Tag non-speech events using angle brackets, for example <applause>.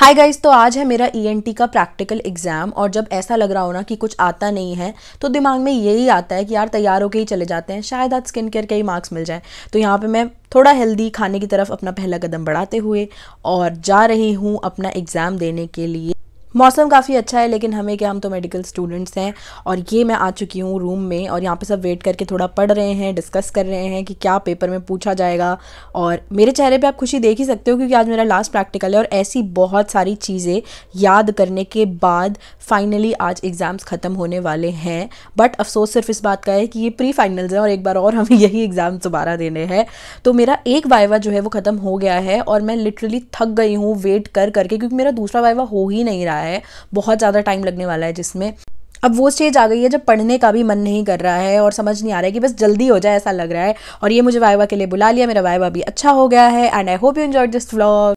hi guys तो आज है मेरा ईएनटी e का प्रैक्टिकल एग्जाम और जब ऐसा लग रहा हो ना कि कुछ आता नहीं है तो दिमाग में यही आता है कि यार तैयार होकर ही चले जाते हैं शायद आज स्किन केयर के ही मार्क्स मिल जाए तो यहाँ पे मैं थोड़ा हेल्दी खाने की तरफ अपना पहला कदम बढ़ाते हुए और जा रही हूँ अपना एग्ज़ाम देने के लिए मौसम काफ़ी अच्छा है लेकिन हमें क्या हम तो मेडिकल स्टूडेंट्स हैं और ये मैं आ चुकी हूँ रूम में और यहाँ पे सब वेट करके थोड़ा पढ़ रहे हैं डिस्कस कर रहे हैं कि क्या पेपर में पूछा जाएगा और मेरे चेहरे पे आप खुशी देख ही सकते हो क्योंकि आज मेरा लास्ट प्रैक्टिकल है और ऐसी बहुत सारी चीज़ें याद करने के बाद फाइनली आज एग्ज़ाम्स ख़त्म होने वाले हैं बट अफसोस सिर्फ इस बात का है कि ये प्री फाइनल्स हैं और एक बार और हमें <laughs> यही एग्ज़ाम दोबारा देने हैं तो मेरा एक वाइवा जो है वो ख़त्म हो गया है और मैं लिटरली थक गई हूँ वेट कर करके क्योंकि मेरा दूसरा वाइवा हो ही नहीं रहा है है बहुत ज़्यादा टाइम लगने वाला है जिसमें अब वो स्टेज आ गई है जब पढ़ने का भी मन नहीं कर रहा है और समझ नहीं आ रहा है कि बस जल्दी हो जाए ऐसा लग रहा है और ये मुझे वाइवा के लिए बुला लिया मेरा वाइवा भी अच्छा हो गया है and I hope you enjoy this vlog